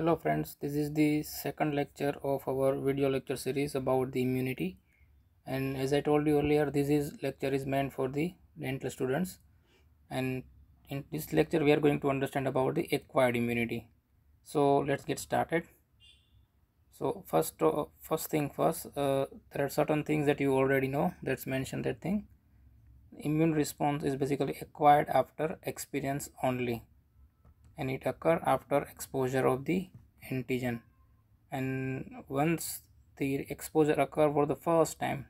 hello friends this is the second lecture of our video lecture series about the immunity and as i told you earlier this is lecture is meant for the dental students and in this lecture we are going to understand about the acquired immunity so let's get started so first uh, first thing first uh, there are certain things that you already know that's mentioned that thing immune response is basically acquired after experience only and it occur after exposure of the antigen and once the exposure occur for the first time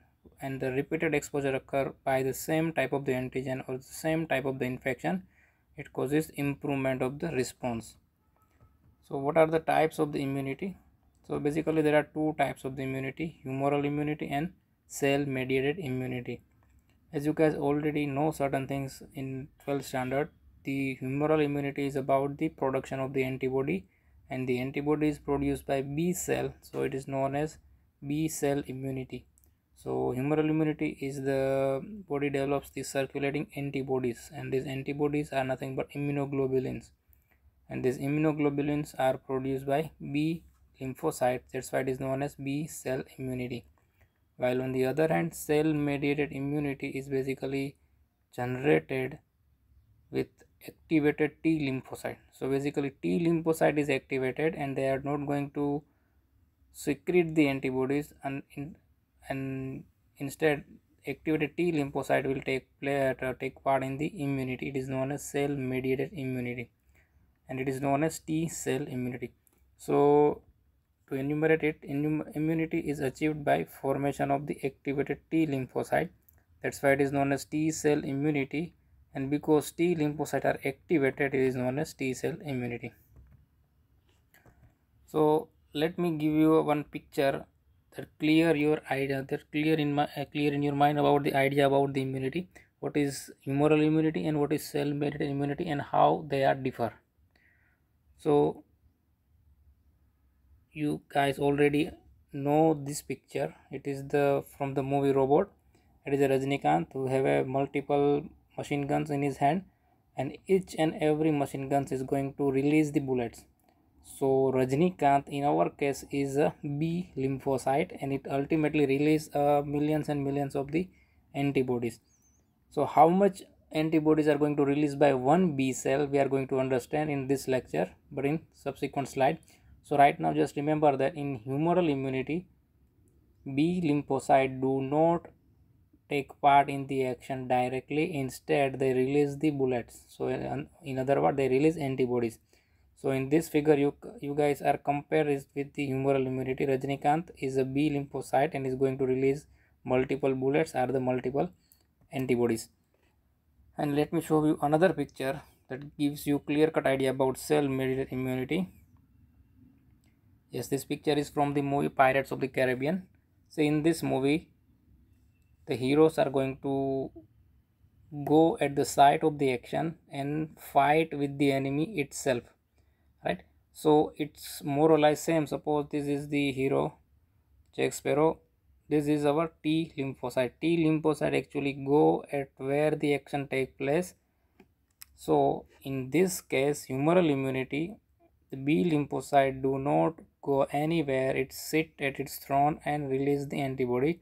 and the repeated exposure occur by the same type of the antigen or the same type of the infection it causes improvement of the response so what are the types of the immunity so basically there are two types of the immunity humoral immunity and cell mediated immunity as you guys already know certain things in 12th standard the humoral immunity is about the production of the antibody and the antibody is produced by B cell so it is known as B cell immunity so humoral immunity is the body develops the circulating antibodies and these antibodies are nothing but immunoglobulins and these immunoglobulins are produced by B lymphocytes that's why it is known as B cell immunity while on the other hand cell mediated immunity is basically generated with activated T lymphocyte. So basically T lymphocyte is activated and they are not going to secrete the antibodies and, in, and instead activated T lymphocyte will take play, uh, take part in the immunity. It is known as cell mediated immunity and it is known as T cell immunity. So to enumerate it, immunity is achieved by formation of the activated T lymphocyte. That's why it is known as T cell immunity and because T lymphocytes are activated it is known as T cell immunity. So let me give you one picture that clear your idea that clear in my uh, clear in your mind about the idea about the immunity what is humoral immunity and what is cell mediated immunity and how they are differ so you guys already know this picture it is the from the movie robot it is a rajnikant who have a multiple machine guns in his hand and each and every machine guns is going to release the bullets so Rajnikant in our case is a B lymphocyte and it ultimately releases uh, millions and millions of the antibodies. So how much antibodies are going to release by one B cell we are going to understand in this lecture but in subsequent slide. So right now just remember that in humoral immunity B lymphocyte do not take part in the action directly instead they release the bullets so in other words they release antibodies so in this figure you you guys are compared with the humoral immunity rajnikant is a b lymphocyte and is going to release multiple bullets or the multiple antibodies and let me show you another picture that gives you clear cut idea about cell mediated immunity yes this picture is from the movie pirates of the caribbean so in this movie the heroes are going to go at the site of the action and fight with the enemy itself right so it's more or less same suppose this is the hero jack sparrow this is our t lymphocyte t lymphocyte actually go at where the action take place so in this case humoral immunity the b lymphocyte do not go anywhere it sit at its throne and release the antibody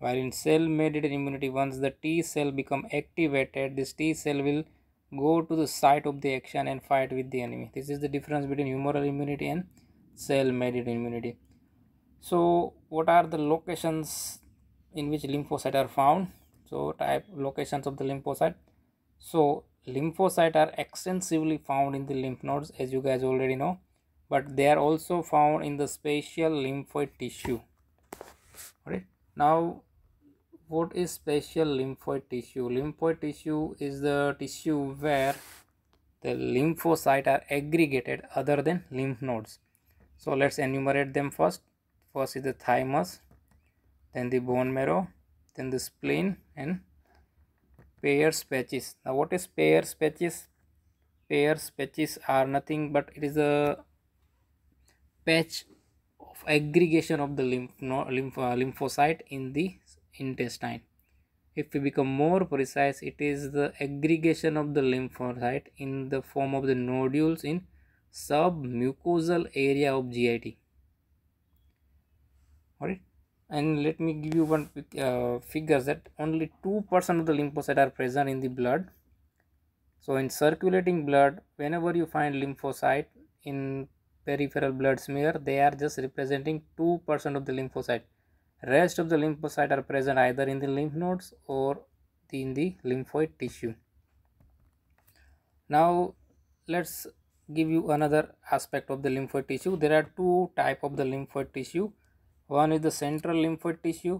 while in cell mediated immunity, once the T cell become activated, this T cell will go to the site of the action and fight with the enemy. This is the difference between humoral immunity and cell mediated immunity. So, what are the locations in which lymphocyte are found? So, type locations of the lymphocyte. So, lymphocyte are extensively found in the lymph nodes as you guys already know but they are also found in the spatial lymphoid tissue all right now what is special lymphoid tissue lymphoid tissue is the tissue where the lymphocyte are aggregated other than lymph nodes so let's enumerate them first first is the thymus then the bone marrow then the spleen and pairs patches now what is pairs patches pairs patches are nothing but it is a patch of aggregation of the lymph no, lymph uh, lymphocyte in the intestine if we become more precise it is the aggregation of the lymphocyte in the form of the nodules in submucosal area of git all right and let me give you one uh, figure that only 2% of the lymphocyte are present in the blood so in circulating blood whenever you find lymphocyte in peripheral blood smear they are just representing 2% of the lymphocyte Rest of the lymphocytes are present either in the lymph nodes or in the lymphoid tissue. Now let's give you another aspect of the lymphoid tissue. There are two type of the lymphoid tissue. One is the central lymphoid tissue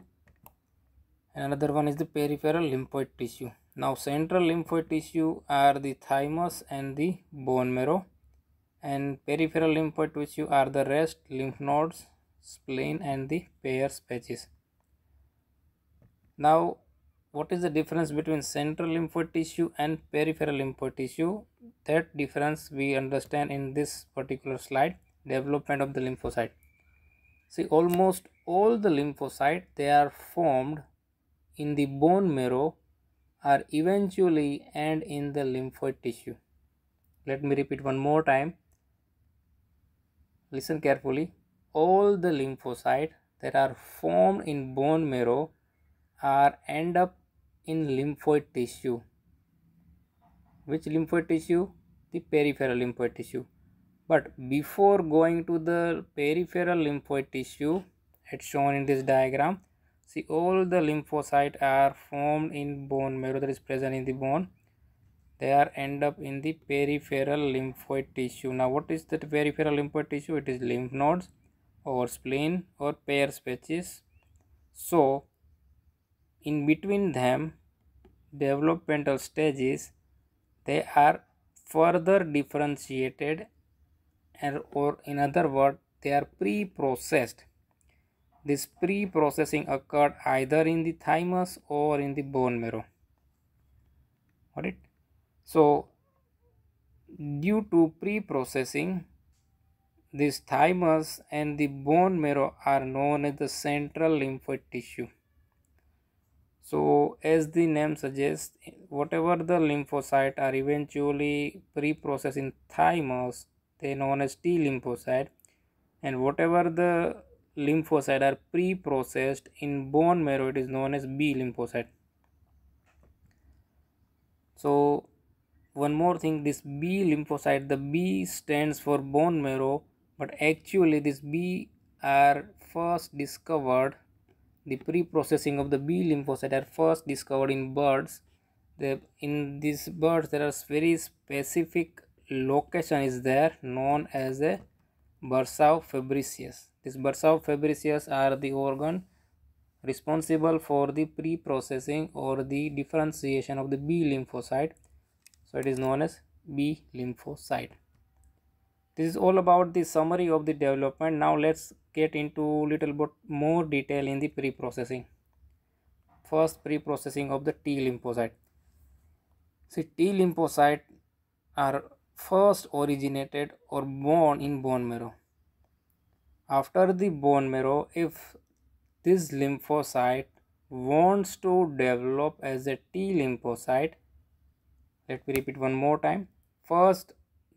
and another one is the peripheral lymphoid tissue. Now central lymphoid tissue are the thymus and the bone marrow and peripheral lymphoid tissue are the rest, lymph nodes spleen and the pairs patches now what is the difference between central lymphoid tissue and peripheral lymphoid tissue that difference we understand in this particular slide development of the lymphocyte see almost all the lymphocyte they are formed in the bone marrow are eventually end in the lymphoid tissue let me repeat one more time listen carefully all the lymphocytes that are formed in bone marrow are end up in lymphoid tissue which lymphoid tissue the peripheral lymphoid tissue but before going to the peripheral lymphoid tissue as shown in this diagram see all the lymphocytes are formed in bone marrow that is present in the bone they are end up in the peripheral lymphoid tissue now what is that peripheral lymphoid tissue it is lymph nodes or spleen or pair patches So, in between them, developmental stages, they are further differentiated and or in other words, they are pre-processed. This pre-processing occurred either in the thymus or in the bone marrow. Alright. it? So, due to pre-processing, this thymus and the bone marrow are known as the central lymphoid tissue. So, as the name suggests, whatever the lymphocyte are eventually pre-processed in thymus, they known as T lymphocyte, and whatever the lymphocyte are pre-processed in bone marrow, it is known as B lymphocyte. So, one more thing, this B lymphocyte, the B stands for bone marrow, but actually this B are first discovered the pre-processing of the B lymphocyte are first discovered in birds the in these birds there are very specific location is there known as a of fabricius this of fabricius are the organ responsible for the pre-processing or the differentiation of the B lymphocyte so it is known as B lymphocyte this is all about the summary of the development now let's get into little bit more detail in the pre-processing first pre-processing of the T lymphocyte see T lymphocyte are first originated or born in bone marrow after the bone marrow if this lymphocyte wants to develop as a T lymphocyte let me repeat one more time first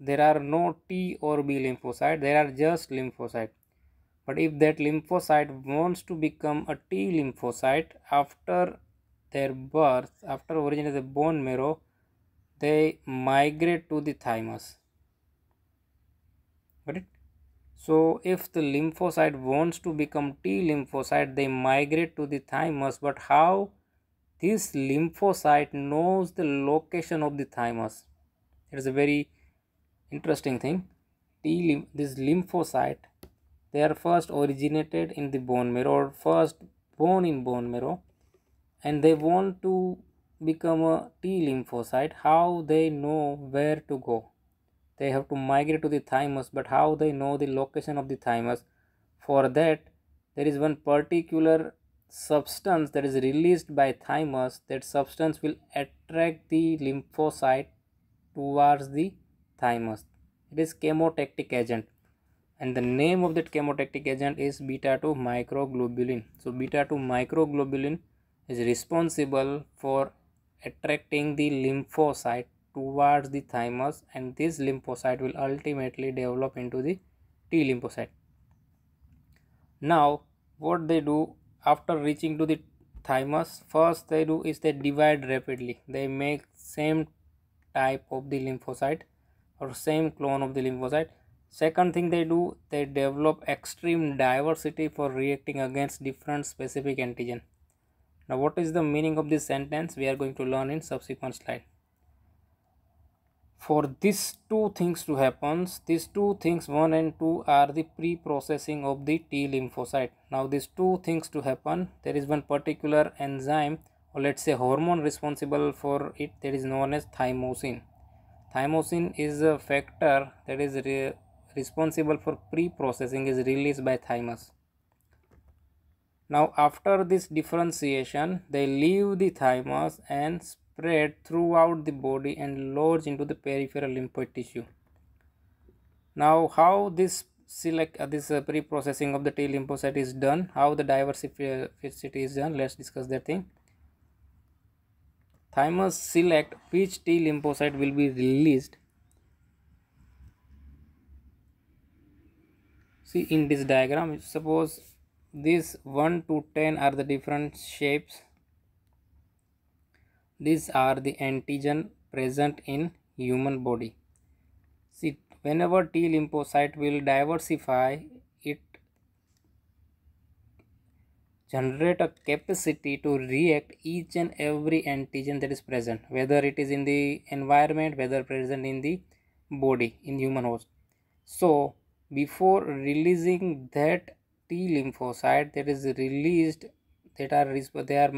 there are no T or B lymphocyte, there are just lymphocyte. But if that lymphocyte wants to become a T lymphocyte after their birth, after origin of the bone marrow, they migrate to the thymus. Got it? So if the lymphocyte wants to become T lymphocyte, they migrate to the thymus. But how this lymphocyte knows the location of the thymus? It is a very interesting thing T this lymphocyte they are first originated in the bone marrow or first born in bone marrow and they want to become a T lymphocyte how they know where to go they have to migrate to the thymus but how they know the location of the thymus for that there is one particular substance that is released by thymus that substance will attract the lymphocyte towards the thymus. It is chemotactic agent and the name of that chemotactic agent is beta 2 microglobulin. So beta 2 microglobulin is responsible for attracting the lymphocyte towards the thymus and this lymphocyte will ultimately develop into the T lymphocyte. Now what they do after reaching to the thymus first they do is they divide rapidly they make same type of the lymphocyte or same clone of the lymphocyte second thing they do they develop extreme diversity for reacting against different specific antigen now what is the meaning of this sentence we are going to learn in subsequent slide for these two things to happen these two things 1 and 2 are the pre-processing of the t lymphocyte now these two things to happen there is one particular enzyme or let's say hormone responsible for it that is known as thymosin Thymosin is a factor that is re responsible for pre-processing is released by thymus. Now after this differentiation, they leave the thymus and spread throughout the body and lodge into the peripheral lymphoid tissue. Now how this select uh, this uh, pre-processing of the T lymphocyte is done, how the diversity uh, is done, let's discuss that thing thymus select which T lymphocyte will be released. See in this diagram, suppose these 1 to 10 are the different shapes. These are the antigen present in human body. See, whenever T lymphocyte will diversify generate a capacity to react each and every antigen that is present whether it is in the environment whether present in the body in human host so before releasing that t lymphocyte that is released that are they are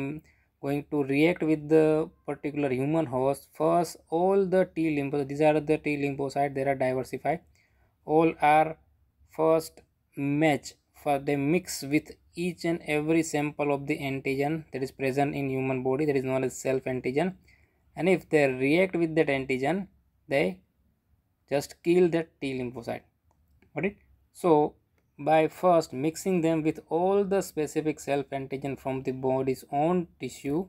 going to react with the particular human host first all the t lymphocytes these are the t lymphocytes they are diversified all are first match for they mix with each and every sample of the antigen that is present in human body that is known as self antigen and if they react with that antigen they just kill that t lymphocyte got it so by first mixing them with all the specific self antigen from the body's own tissue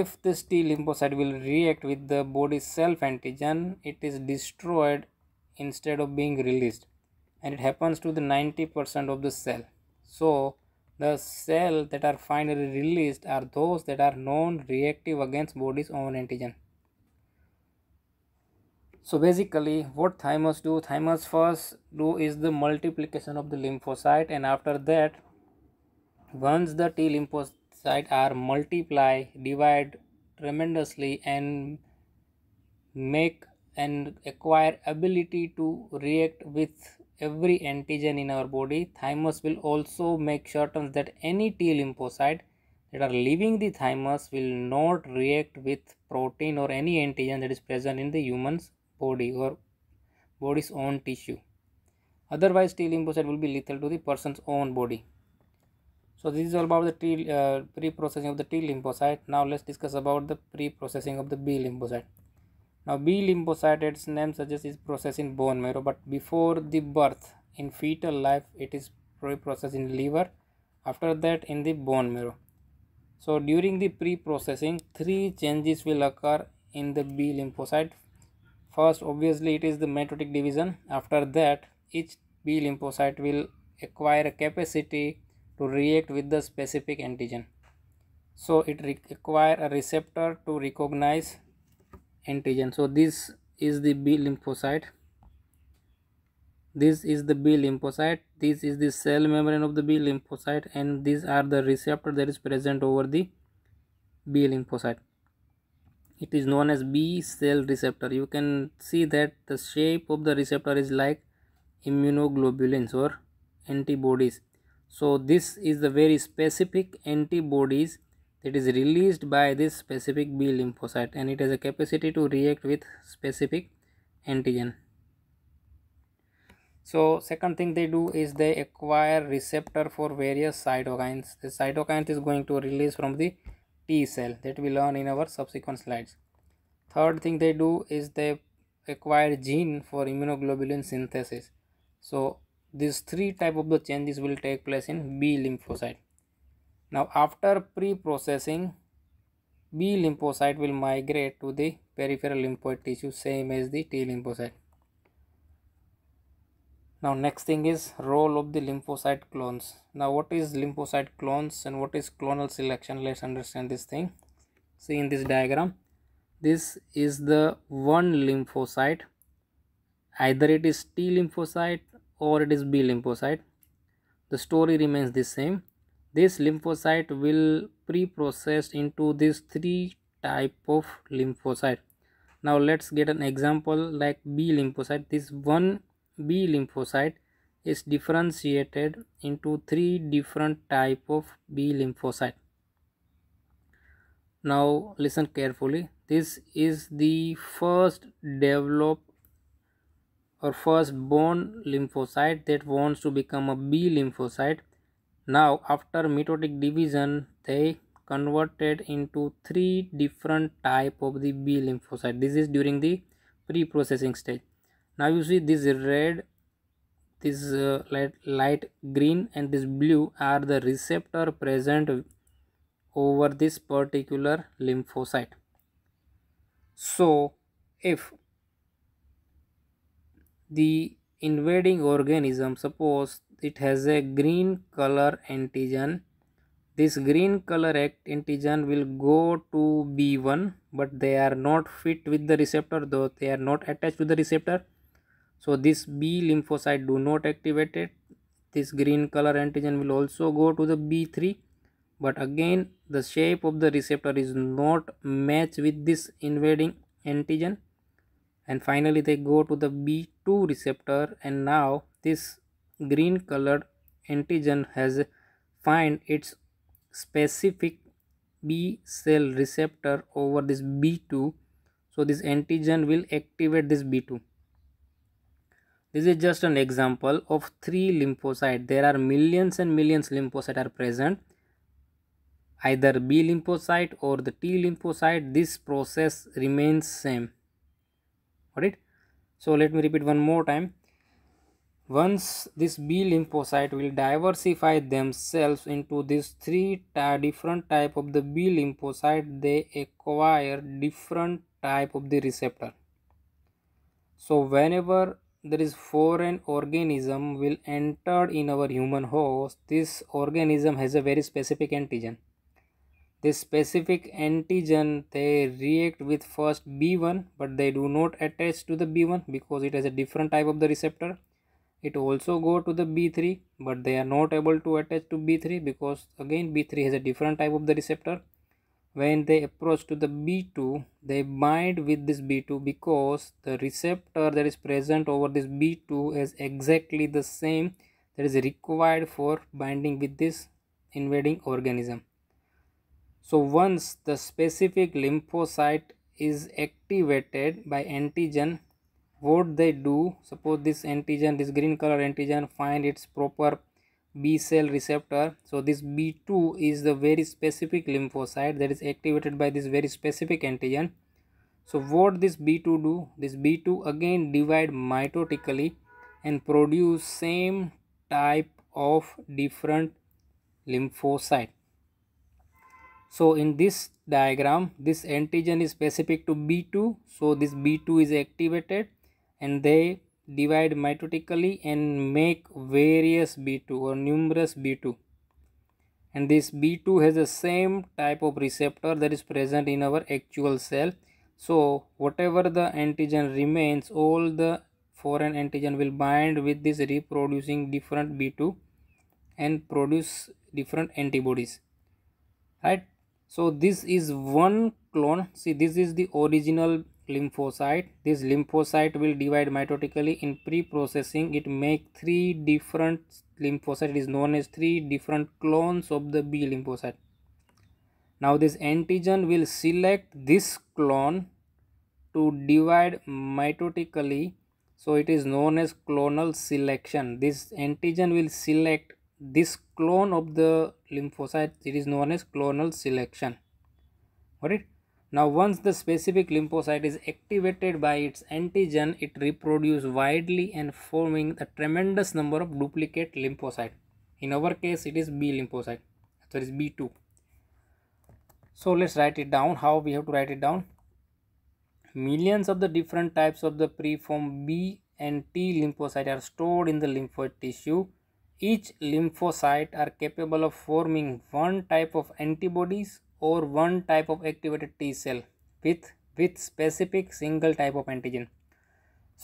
if this t lymphocyte will react with the body's self antigen it is destroyed instead of being released and it happens to the 90% of the cell so, the cells that are finally released are those that are non-reactive against body's own antigen. So basically what thymus do, thymus first do is the multiplication of the lymphocyte and after that once the T lymphocyte are multiply, divide tremendously and make and acquire ability to react with every antigen in our body, thymus will also make certain that any T lymphocyte that are leaving the thymus will not react with protein or any antigen that is present in the human's body or body's own tissue. Otherwise, T lymphocyte will be lethal to the person's own body. So this is all about the T, uh, pre-processing of the T lymphocyte. Now let's discuss about the pre-processing of the B lymphocyte. Now B lymphocyte, its name suggests is processed in bone marrow, but before the birth in fetal life it is pre-processed in liver, after that in the bone marrow. So during the pre-processing, three changes will occur in the B lymphocyte. First, obviously it is the mitotic division. After that, each B lymphocyte will acquire a capacity to react with the specific antigen. So it require a receptor to recognize antigen so this is the b lymphocyte this is the b lymphocyte this is the cell membrane of the b lymphocyte and these are the receptor that is present over the b lymphocyte it is known as b cell receptor you can see that the shape of the receptor is like immunoglobulins or antibodies so this is the very specific antibodies that is released by this specific B lymphocyte and it has a capacity to react with specific antigen. So second thing they do is they acquire receptor for various cytokines. The cytokine is going to release from the T cell that we learn in our subsequent slides. Third thing they do is they acquire gene for immunoglobulin synthesis. So these three type of the changes will take place in B lymphocyte. Now after pre-processing, B lymphocyte will migrate to the peripheral lymphoid tissue same as the T lymphocyte. Now next thing is role of the lymphocyte clones. Now what is lymphocyte clones and what is clonal selection? Let's understand this thing. See in this diagram, this is the one lymphocyte. Either it is T lymphocyte or it is B lymphocyte. The story remains the same this lymphocyte will pre process into these three type of lymphocyte now let's get an example like b lymphocyte this one b lymphocyte is differentiated into three different type of b lymphocyte now listen carefully this is the first develop or first born lymphocyte that wants to become a b lymphocyte now after mitotic division they converted into three different type of the B lymphocyte. This is during the pre-processing stage. Now you see this red, this uh, light, light green and this blue are the receptor present over this particular lymphocyte. So if the invading organism suppose it has a green color antigen this green color antigen will go to b1 but they are not fit with the receptor though they are not attached to the receptor so this b lymphocyte do not activate it this green color antigen will also go to the b3 but again the shape of the receptor is not match with this invading antigen and finally they go to the b2 receptor and now this green colored antigen has find its specific B cell receptor over this B2 so this antigen will activate this B2 this is just an example of three lymphocyte there are millions and millions lymphocyte are present either B lymphocyte or the T lymphocyte this process remains same got it so let me repeat one more time once this B lymphocyte will diversify themselves into these three different type of the B lymphocyte, they acquire different type of the receptor. So whenever there is foreign organism will enter in our human host, this organism has a very specific antigen. This specific antigen they react with first B1 but they do not attach to the B1 because it has a different type of the receptor it also go to the b3 but they are not able to attach to b3 because again b3 has a different type of the receptor when they approach to the b2 they bind with this b2 because the receptor that is present over this b2 is exactly the same that is required for binding with this invading organism so once the specific lymphocyte is activated by antigen what they do suppose this antigen this green color antigen find its proper b cell receptor so this b2 is the very specific lymphocyte that is activated by this very specific antigen so what this b2 do this b2 again divide mitotically and produce same type of different lymphocyte so in this diagram this antigen is specific to b2 so this b2 is activated and they divide mitotically and make various B2 or numerous B2 and this B2 has the same type of receptor that is present in our actual cell so whatever the antigen remains all the foreign antigen will bind with this reproducing different B2 and produce different antibodies right so this is one clone see this is the original lymphocyte this lymphocyte will divide mitotically in pre-processing it make three different lymphocyte it is known as three different clones of the b lymphocyte now this antigen will select this clone to divide mitotically so it is known as clonal selection this antigen will select this clone of the lymphocyte it is known as clonal selection What it now once the specific lymphocyte is activated by its antigen, it reproduces widely and forming a tremendous number of duplicate lymphocyte. In our case, it is B lymphocyte, so it is B2. So let's write it down, how we have to write it down. Millions of the different types of the preformed B and T lymphocyte are stored in the lymphoid tissue. Each lymphocyte are capable of forming one type of antibodies or one type of activated T cell with with specific single type of antigen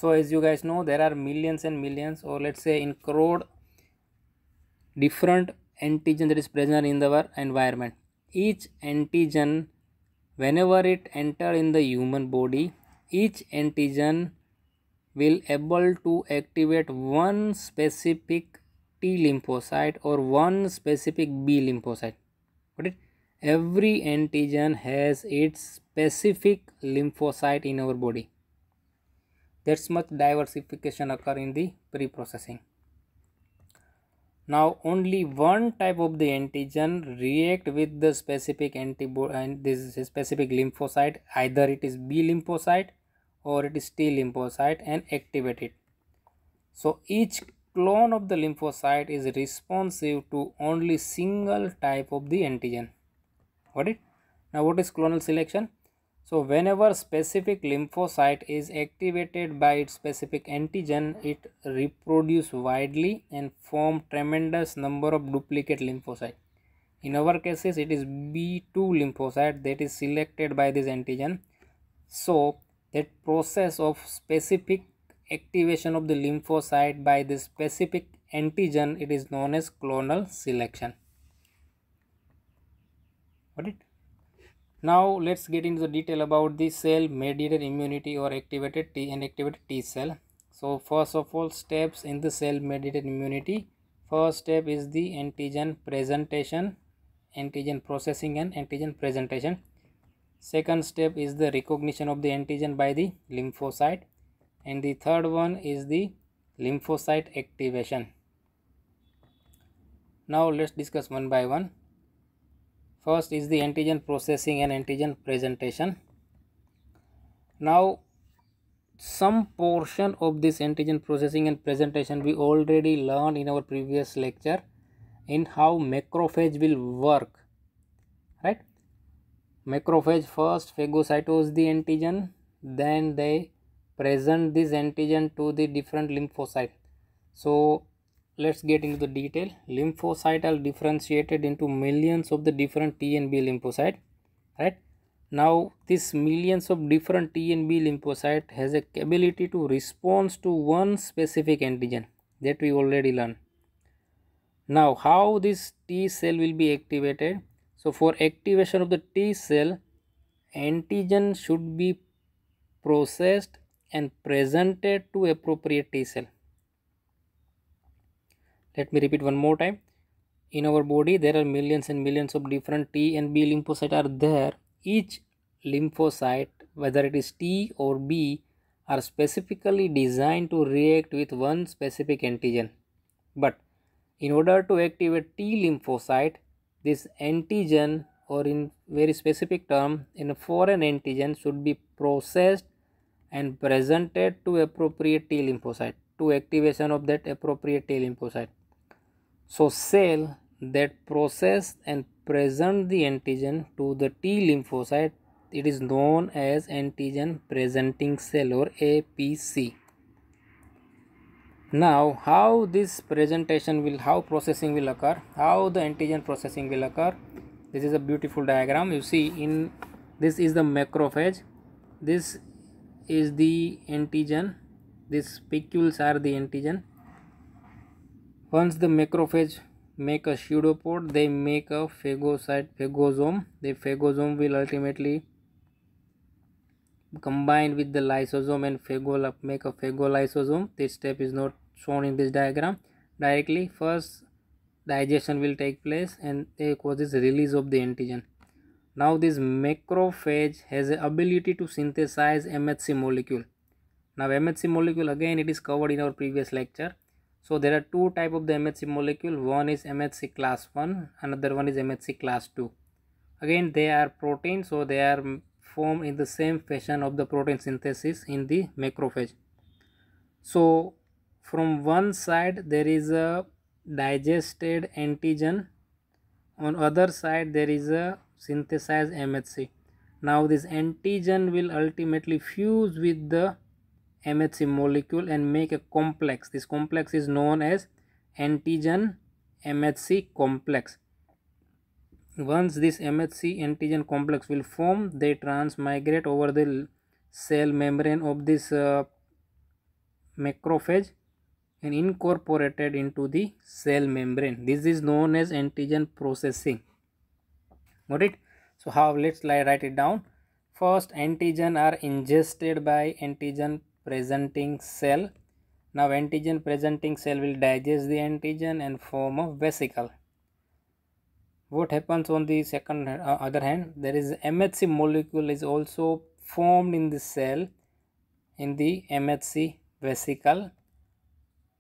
so as you guys know there are millions and millions or let's say in crore different antigen that is present in our environment each antigen whenever it enter in the human body each antigen will able to activate one specific t lymphocyte or one specific b lymphocyte got it every antigen has its specific lymphocyte in our body that's much diversification occur in the pre-processing now only one type of the antigen react with the specific antibody and this specific lymphocyte either it is b lymphocyte or it is t lymphocyte and activate it so each clone of the lymphocyte is responsive to only single type of the antigen got it now what is clonal selection so whenever specific lymphocyte is activated by its specific antigen it reproduce widely and form tremendous number of duplicate lymphocyte in our cases it is b2 lymphocyte that is selected by this antigen so that process of specific activation of the lymphocyte by this specific antigen it is known as clonal selection got it now let's get into the detail about the cell mediated immunity or activated t and activated t cell so first of all steps in the cell mediated immunity first step is the antigen presentation antigen processing and antigen presentation second step is the recognition of the antigen by the lymphocyte and the third one is the lymphocyte activation now let's discuss one by one First is the antigen processing and antigen presentation. Now some portion of this antigen processing and presentation we already learned in our previous lecture in how macrophage will work right macrophage first phagocytose the antigen then they present this antigen to the different lymphocyte so let's get into the detail lymphocyte are differentiated into millions of the different t and b lymphocyte right now this millions of different t and b lymphocyte has a capability to respond to one specific antigen that we already learned now how this t cell will be activated so for activation of the t cell antigen should be processed and presented to appropriate t cell let me repeat one more time in our body there are millions and millions of different t and b lymphocytes are there each lymphocyte whether it is t or b are specifically designed to react with one specific antigen but in order to activate t lymphocyte this antigen or in very specific term in a foreign antigen should be processed and presented to appropriate t lymphocyte to activation of that appropriate t lymphocyte so cell that process and present the antigen to the T lymphocyte it is known as antigen presenting cell or APC. Now how this presentation will how processing will occur how the antigen processing will occur this is a beautiful diagram you see in this is the macrophage this is the antigen these spicules are the antigen once the macrophage make a pseudopod, they make a phagocyte phagosome. The phagosome will ultimately combine with the lysosome and make a phagolysosome. This step is not shown in this diagram. Directly first digestion will take place and it causes release of the antigen. Now this macrophage has the ability to synthesize MHC molecule. Now MHC molecule again it is covered in our previous lecture so there are two type of the MHC molecule one is MHC class 1 another one is MHC class 2 again they are protein so they are formed in the same fashion of the protein synthesis in the macrophage so from one side there is a digested antigen on other side there is a synthesized MHC now this antigen will ultimately fuse with the MHC molecule and make a complex. This complex is known as antigen MHC complex. Once this MHC antigen complex will form, they transmigrate over the cell membrane of this uh, macrophage and incorporated into the cell membrane. This is known as antigen processing. Got it? So how let's write it down. First antigen are ingested by antigen presenting cell. Now antigen presenting cell will digest the antigen and form a vesicle. What happens on the second uh, other hand there is MHC molecule is also formed in the cell in the MHC vesicle.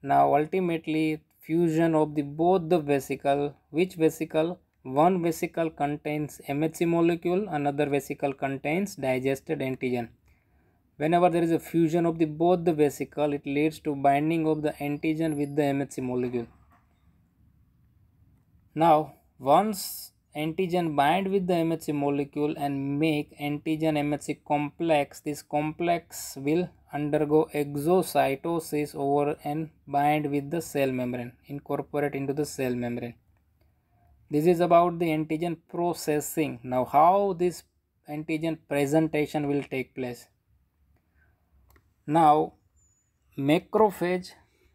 Now ultimately fusion of the both the vesicle which vesicle one vesicle contains MHC molecule another vesicle contains digested antigen. Whenever there is a fusion of the, both the vesicle, it leads to binding of the antigen with the MHC molecule. Now, once antigen bind with the MHC molecule and make antigen MHC complex, this complex will undergo exocytosis over and bind with the cell membrane, incorporate into the cell membrane. This is about the antigen processing. Now, how this antigen presentation will take place now macrophage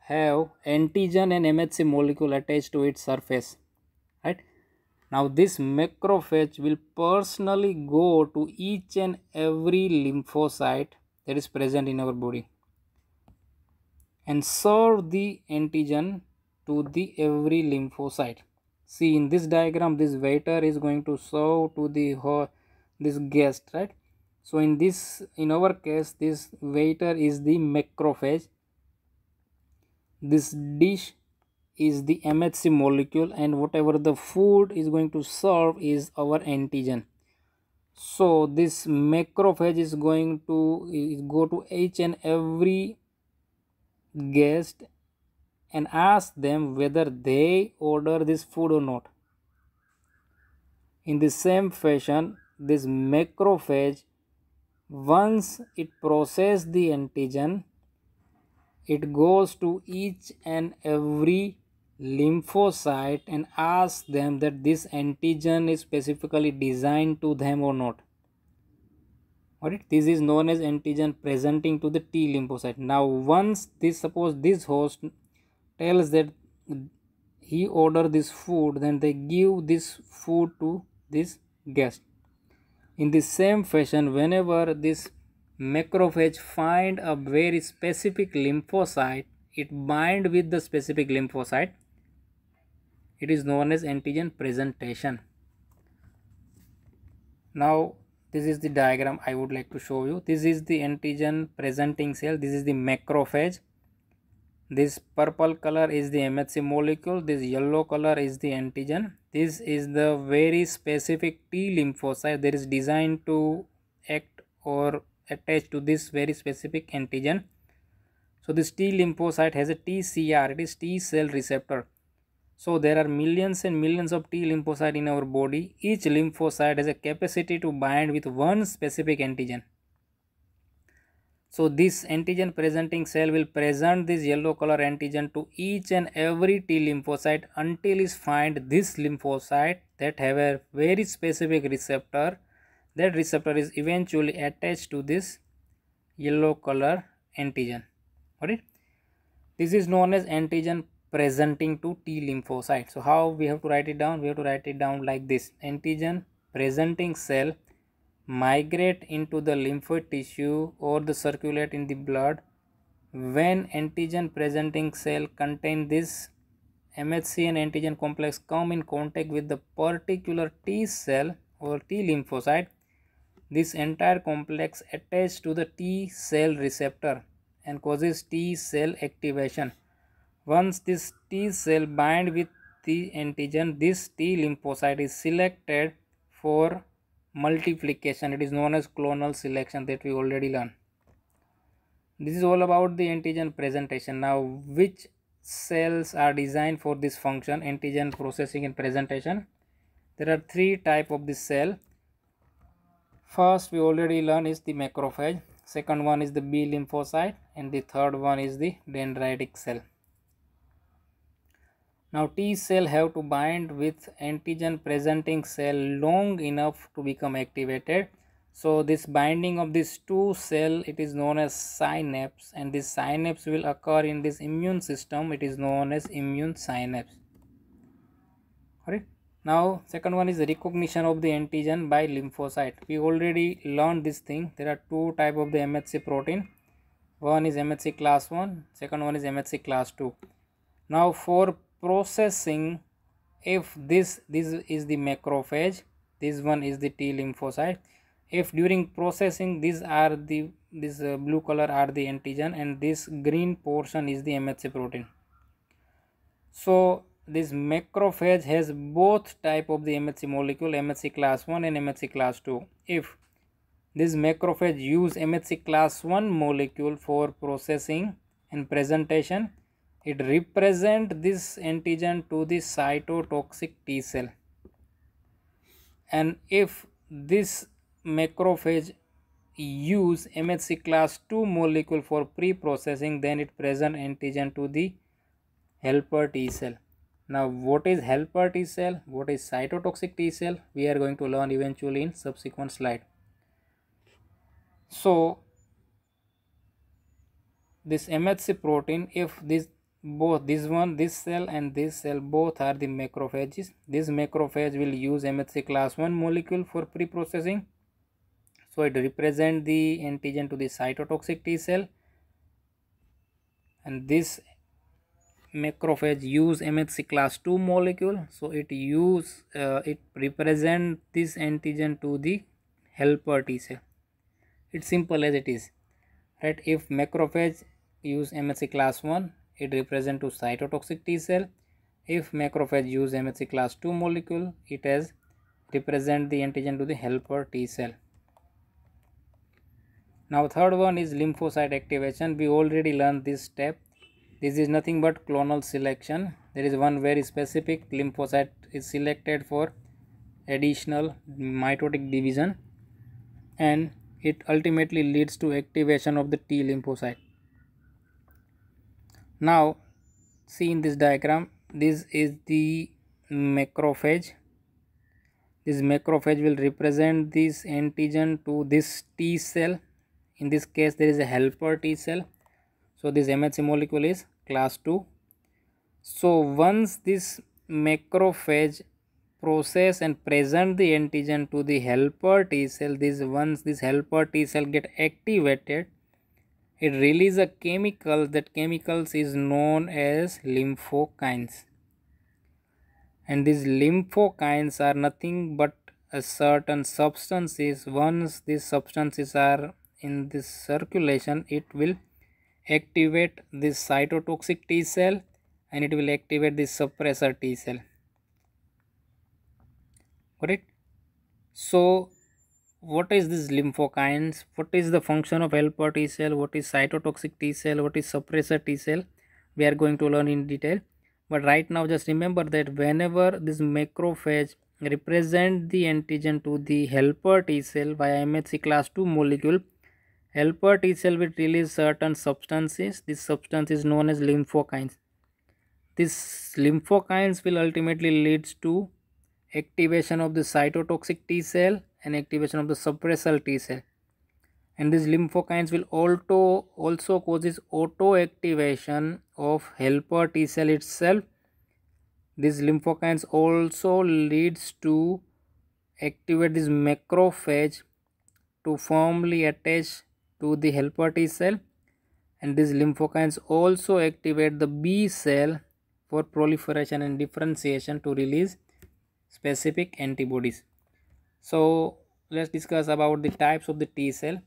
have antigen and MHC molecule attached to its surface right. Now this macrophage will personally go to each and every lymphocyte that is present in our body and serve the antigen to the every lymphocyte see in this diagram this waiter is going to serve to the this guest right so in this in our case this waiter is the macrophage this dish is the MHC molecule and whatever the food is going to serve is our antigen so this macrophage is going to go to each and every guest and ask them whether they order this food or not in the same fashion this macrophage once it processes the antigen, it goes to each and every lymphocyte and asks them that this antigen is specifically designed to them or not. Alright, this is known as antigen presenting to the T lymphocyte. Now, once this suppose this host tells that he order this food, then they give this food to this guest. In the same fashion, whenever this macrophage find a very specific lymphocyte, it bind with the specific lymphocyte. It is known as antigen presentation. Now, this is the diagram I would like to show you. This is the antigen presenting cell. This is the macrophage. This purple color is the MHC molecule. This yellow color is the antigen this is the very specific T lymphocyte that is designed to act or attach to this very specific antigen so this T lymphocyte has a TCR it is T cell receptor so there are millions and millions of T lymphocyte in our body each lymphocyte has a capacity to bind with one specific antigen so this antigen presenting cell will present this yellow color antigen to each and every T lymphocyte until it find this lymphocyte that have a very specific receptor. That receptor is eventually attached to this yellow color antigen. Alright. This is known as antigen presenting to T lymphocyte. So how we have to write it down? We have to write it down like this. Antigen presenting cell migrate into the lymphoid tissue or the circulate in the blood when antigen presenting cell contain this MHC and antigen complex come in contact with the particular T cell or T lymphocyte this entire complex attached to the T cell receptor and causes T cell activation once this T cell bind with the antigen this T lymphocyte is selected for multiplication it is known as clonal selection that we already learned this is all about the antigen presentation now which cells are designed for this function antigen processing and presentation there are three type of this cell first we already learned is the macrophage second one is the b lymphocyte and the third one is the dendritic cell now T cell have to bind with antigen presenting cell long enough to become activated. So this binding of these two cell it is known as synapse and this synapse will occur in this immune system it is known as immune synapse. Alright. Now second one is recognition of the antigen by lymphocyte. We already learned this thing. There are two type of the MHC protein. One is MHC class 1, second one is MHC class 2. Now for processing if this this is the macrophage this one is the t lymphocyte if during processing these are the this uh, blue color are the antigen and this green portion is the mhc protein so this macrophage has both type of the mhc molecule mhc class 1 and mhc class 2 if this macrophage use mhc class 1 molecule for processing and presentation it represent this antigen to the cytotoxic T cell and if this macrophage use MHC class 2 molecule for pre-processing then it present antigen to the helper T cell. Now what is helper T cell, what is cytotoxic T cell we are going to learn eventually in subsequent slide. So this MHC protein if this both this one this cell and this cell both are the macrophages this macrophage will use mhc class 1 molecule for pre-processing so it represent the antigen to the cytotoxic t cell and this macrophage use mhc class 2 molecule so it use uh, it represent this antigen to the helper t cell it's simple as it is right if macrophage use mhc class 1 it represent to cytotoxic T cell. If macrophage use MHC class 2 molecule, it has represent the antigen to the helper T cell. Now third one is lymphocyte activation. We already learned this step. This is nothing but clonal selection. There is one very specific lymphocyte is selected for additional mitotic division and it ultimately leads to activation of the T lymphocyte now see in this diagram this is the macrophage this macrophage will represent this antigen to this T cell in this case there is a helper T cell so this MHC molecule is class 2 so once this macrophage process and present the antigen to the helper T cell this once this helper T cell get activated it releases a chemical that chemicals is known as lymphokines and these lymphokines are nothing but a certain substances once these substances are in this circulation it will activate this cytotoxic T cell and it will activate this suppressor T cell got it so what is this lymphokines what is the function of helper t cell what is cytotoxic t cell what is suppressor t cell we are going to learn in detail but right now just remember that whenever this macrophage represent the antigen to the helper t cell by mhc class 2 molecule helper t cell will release certain substances this substance is known as lymphokines this lymphokines will ultimately leads to activation of the cytotoxic t cell and activation of the suppressor T cell. And these lymphokines will also, also causes auto-activation of helper T cell itself. These lymphokines also leads to activate this macrophage to firmly attach to the helper T cell and these lymphokines also activate the B cell for proliferation and differentiation to release specific antibodies so let's discuss about the types of the t cell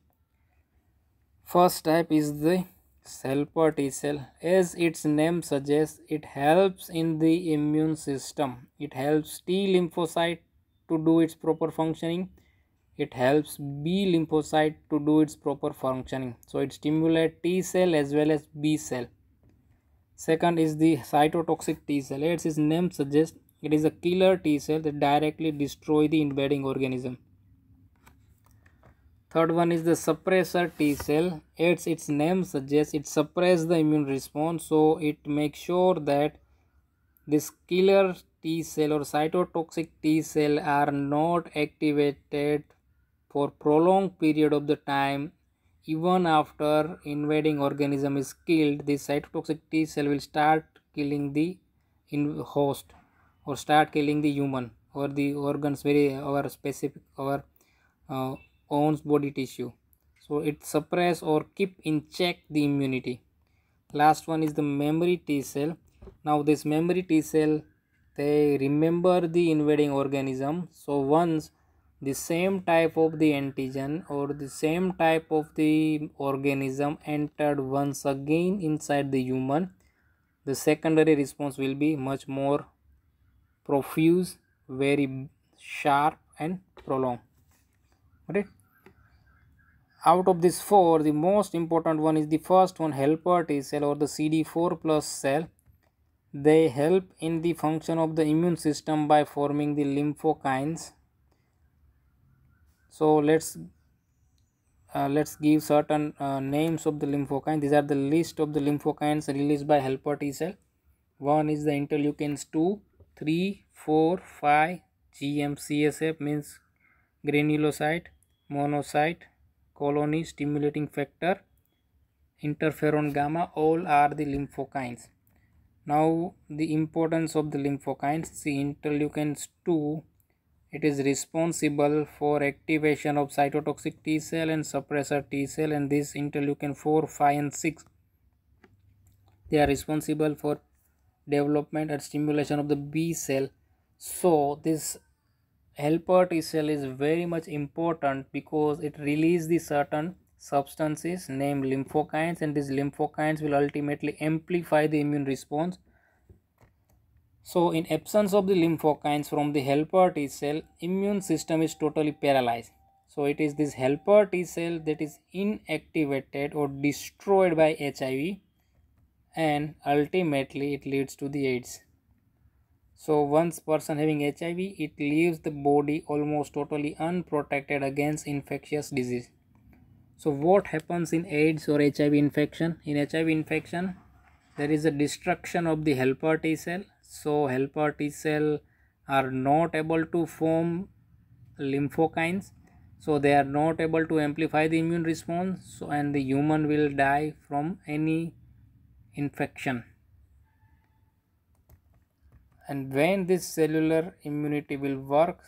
first type is the helper t cell as its name suggests it helps in the immune system it helps t lymphocyte to do its proper functioning it helps b lymphocyte to do its proper functioning so it stimulates t cell as well as b cell second is the cytotoxic t cell as its name suggests it is a killer T cell that directly destroy the invading organism. Third one is the suppressor T cell. As its name suggests, it suppresses the immune response, so it makes sure that this killer T cell or cytotoxic T cell are not activated for prolonged period of the time even after invading organism is killed the cytotoxic T cell will start killing the host or start killing the human or the organs very our specific our uh, own body tissue so it suppress or keep in check the immunity last one is the memory t cell now this memory t cell they remember the invading organism so once the same type of the antigen or the same type of the organism entered once again inside the human the secondary response will be much more profuse, very sharp and prolonged. Right? Out of these four, the most important one is the first one helper T cell or the CD4 plus cell. They help in the function of the immune system by forming the lymphokines. So let's uh, let's give certain uh, names of the lymphokines. These are the list of the lymphokines released by helper T cell. One is the interleukins 2, 3, 4, 5 GM-CSF means granulocyte, monocyte, colony stimulating factor, interferon gamma all are the lymphokines. Now the importance of the lymphokines, see interleukins 2 it is responsible for activation of cytotoxic T cell and suppressor T cell and this interleukin 4, 5 and 6. They are responsible for development and stimulation of the B cell. So this helper T cell is very much important because it releases the certain substances named lymphokines and these lymphokines will ultimately amplify the immune response. So in absence of the lymphokines from the helper T cell, immune system is totally paralyzed. So it is this helper T cell that is inactivated or destroyed by HIV and ultimately it leads to the AIDS. So once person having HIV, it leaves the body almost totally unprotected against infectious disease. So what happens in AIDS or HIV infection? In HIV infection, there is a destruction of the helper T cell. So helper T cell are not able to form lymphokines. So they are not able to amplify the immune response. So and the human will die from any infection and when this cellular immunity will work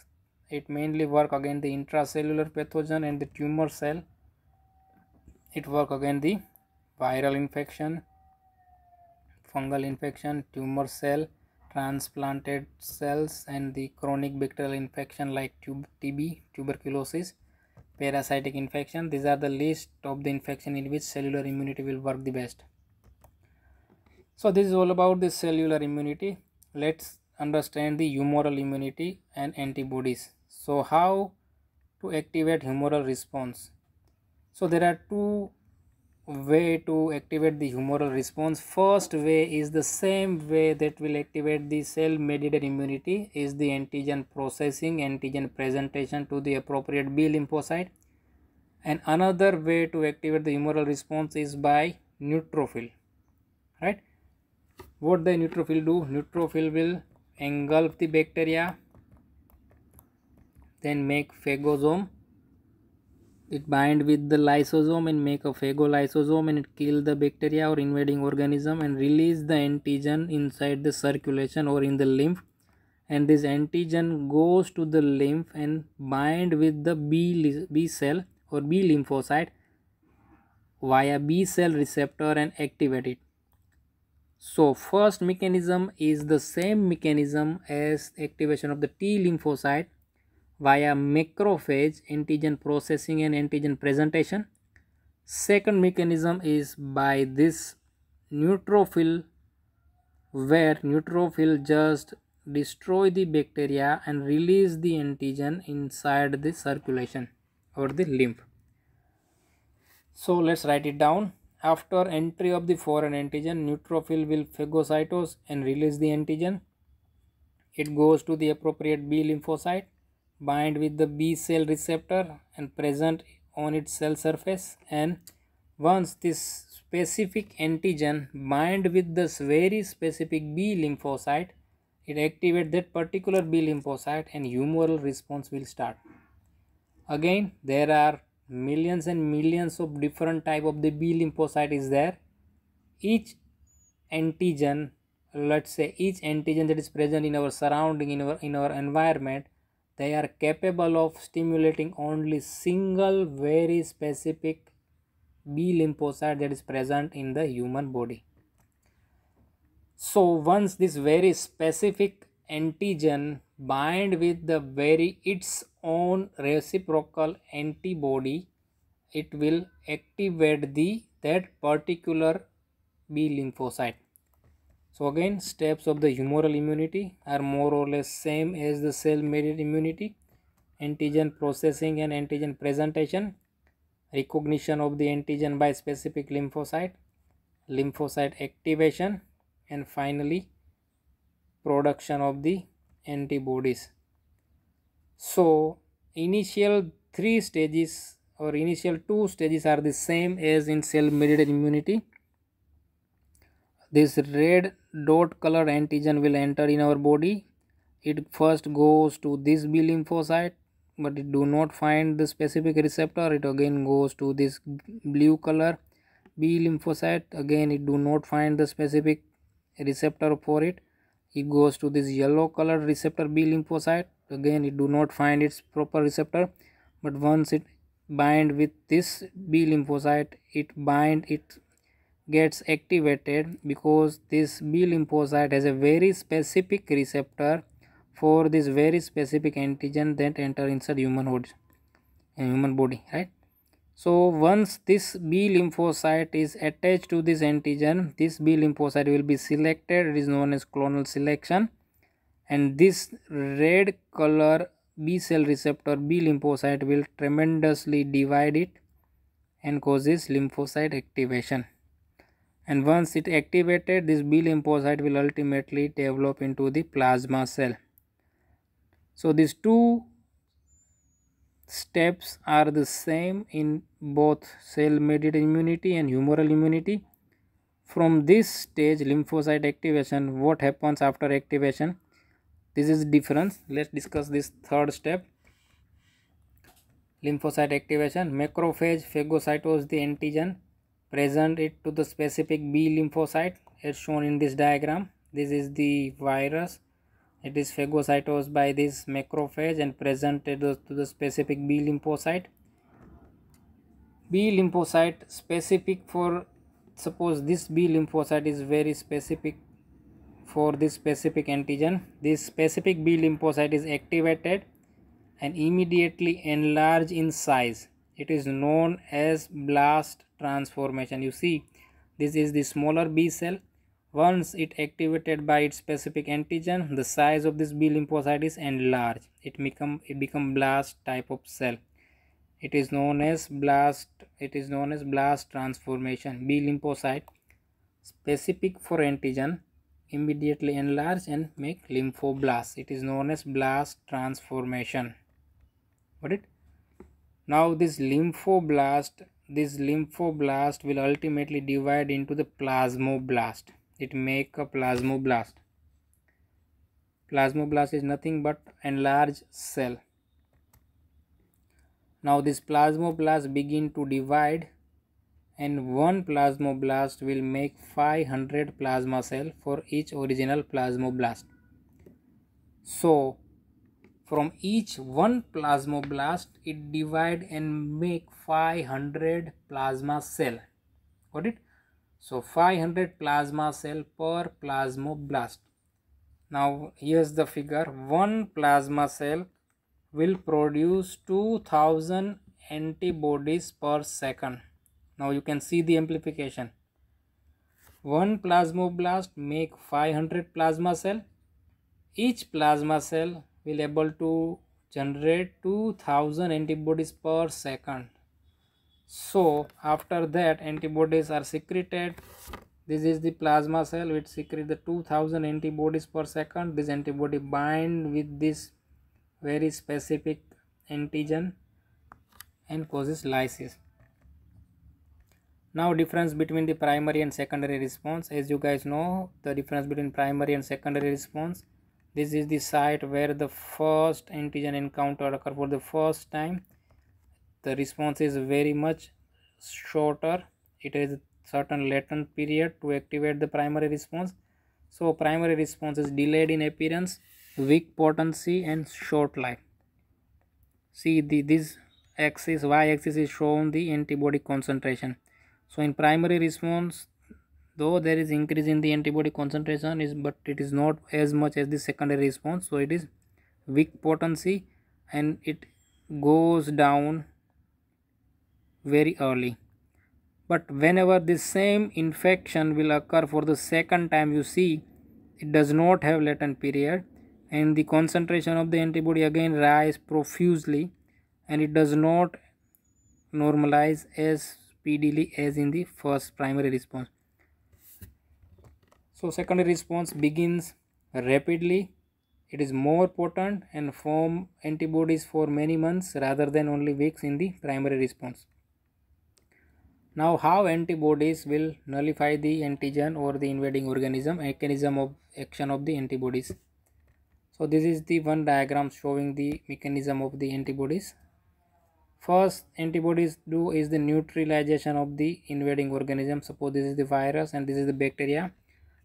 it mainly work against the intracellular pathogen and the tumor cell it work against the viral infection fungal infection tumor cell transplanted cells and the chronic bacterial infection like tb tuberculosis parasitic infection these are the list of the infection in which cellular immunity will work the best so this is all about the cellular immunity. Let's understand the humoral immunity and antibodies. So how to activate humoral response. So there are two way to activate the humoral response. First way is the same way that will activate the cell mediated immunity is the antigen processing, antigen presentation to the appropriate B lymphocyte. And another way to activate the humoral response is by neutrophil, right? what the neutrophil do neutrophil will engulf the bacteria then make phagosome it bind with the lysosome and make a phagolysosome and it kill the bacteria or invading organism and release the antigen inside the circulation or in the lymph and this antigen goes to the lymph and bind with the b, b cell or b lymphocyte via b cell receptor and activate it so first mechanism is the same mechanism as activation of the T lymphocyte via macrophage antigen processing and antigen presentation. Second mechanism is by this neutrophil where neutrophil just destroy the bacteria and release the antigen inside the circulation or the lymph. So let's write it down after entry of the foreign antigen neutrophil will phagocytose and release the antigen it goes to the appropriate b lymphocyte bind with the b cell receptor and present on its cell surface and once this specific antigen bind with this very specific b lymphocyte it activates that particular b lymphocyte and humoral response will start again there are millions and millions of different type of the b lymphocyte is there each antigen let's say each antigen that is present in our surrounding in our in our environment they are capable of stimulating only single very specific b lymphocyte that is present in the human body so once this very specific antigen bind with the very its own reciprocal antibody it will activate the that particular b lymphocyte so again steps of the humoral immunity are more or less same as the cell mediated immunity antigen processing and antigen presentation recognition of the antigen by specific lymphocyte lymphocyte activation and finally production of the antibodies. So initial three stages or initial two stages are the same as in cell mediated immunity. This red dot color antigen will enter in our body. It first goes to this B lymphocyte but it do not find the specific receptor. It again goes to this blue color B lymphocyte. Again it do not find the specific receptor for it it goes to this yellow colored receptor b lymphocyte again it do not find its proper receptor but once it bind with this b lymphocyte it bind it gets activated because this b lymphocyte has a very specific receptor for this very specific antigen that enter inside human body human body right so once this B lymphocyte is attached to this antigen, this B lymphocyte will be selected. It is known as clonal selection. And this red color B cell receptor B lymphocyte will tremendously divide it and causes lymphocyte activation. And once it activated, this B lymphocyte will ultimately develop into the plasma cell. So these two steps are the same in both cell-mediated immunity and humoral immunity. From this stage, lymphocyte activation, what happens after activation? This is difference. Let's discuss this third step. Lymphocyte activation, macrophage phagocytose the antigen, present it to the specific B lymphocyte as shown in this diagram. This is the virus it is phagocytosed by this macrophage and presented to the specific B lymphocyte. B lymphocyte specific for suppose this B lymphocyte is very specific for this specific antigen. This specific B lymphocyte is activated and immediately enlarge in size. It is known as blast transformation. You see, this is the smaller B cell once it activated by its specific antigen, the size of this B lymphocyte is enlarged. It become it become blast type of cell. It is known as blast. It is known as blast transformation. B lymphocyte specific for antigen immediately enlarge and make lymphoblast. It is known as blast transformation. Got it? Now this lymphoblast, this lymphoblast will ultimately divide into the plasmoblast it make a plasmoblast plasmoblast is nothing but enlarged cell now this plasmoblast begin to divide and one plasmoblast will make 500 plasma cell for each original plasmoblast so from each one plasmoblast it divide and make 500 plasma cell got it so 500 plasma cell per plasmoblast. Now here's the figure. One plasma cell will produce 2000 antibodies per second. Now you can see the amplification. One plasmoblast make 500 plasma cell. Each plasma cell will able to generate 2000 antibodies per second so after that antibodies are secreted this is the plasma cell which secretes the 2000 antibodies per second this antibody bind with this very specific antigen and causes lysis now difference between the primary and secondary response as you guys know the difference between primary and secondary response this is the site where the first antigen encounter occur for the first time the response is very much shorter it has certain latent period to activate the primary response so primary response is delayed in appearance weak potency and short life see the this axis y axis is shown the antibody concentration so in primary response though there is increase in the antibody concentration is but it is not as much as the secondary response so it is weak potency and it goes down very early but whenever this same infection will occur for the second time you see it does not have latent period and the concentration of the antibody again rise profusely and it does not normalize as speedily as in the first primary response so secondary response begins rapidly it is more potent and form antibodies for many months rather than only weeks in the primary response now how antibodies will nullify the antigen or the invading organism mechanism of action of the antibodies. So this is the one diagram showing the mechanism of the antibodies. First antibodies do is the neutralization of the invading organism. Suppose this is the virus and this is the bacteria.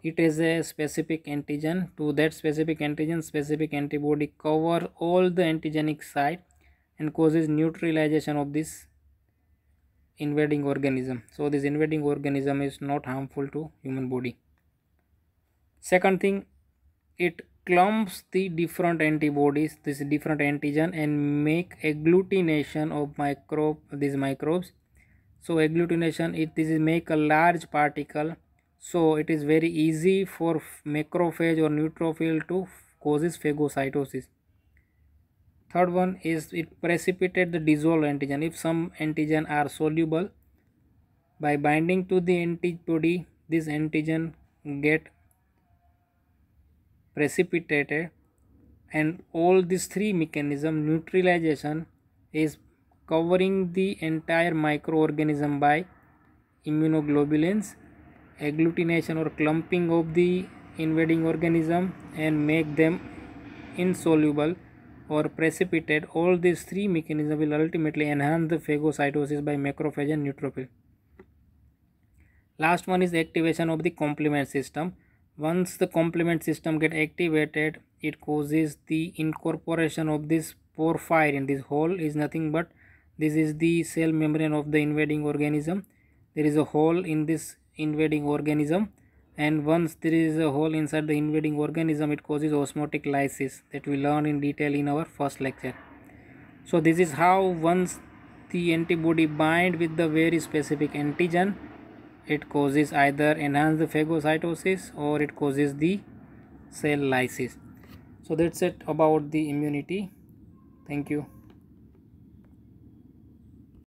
It is a specific antigen. To that specific antigen, specific antibody cover all the antigenic site and causes neutralization of this invading organism so this invading organism is not harmful to human body second thing it clumps the different antibodies this different antigen and make agglutination of microbe these microbes so agglutination it this is make a large particle so it is very easy for macrophage or neutrophil to causes phagocytosis third one is it precipitate the dissolved antigen if some antigen are soluble by binding to the antibody this antigen get precipitated and all these three mechanism neutralization is covering the entire microorganism by immunoglobulins agglutination or clumping of the invading organism and make them insoluble or precipitate, all these three mechanisms will ultimately enhance the phagocytosis by macrophage and neutrophil. Last one is activation of the complement system. Once the complement system get activated, it causes the incorporation of this porphyrin. This hole is nothing but this is the cell membrane of the invading organism. There is a hole in this invading organism and once there is a hole inside the invading organism it causes osmotic lysis that we learned in detail in our first lecture so this is how once the antibody bind with the very specific antigen it causes either enhanced phagocytosis or it causes the cell lysis so that's it about the immunity thank you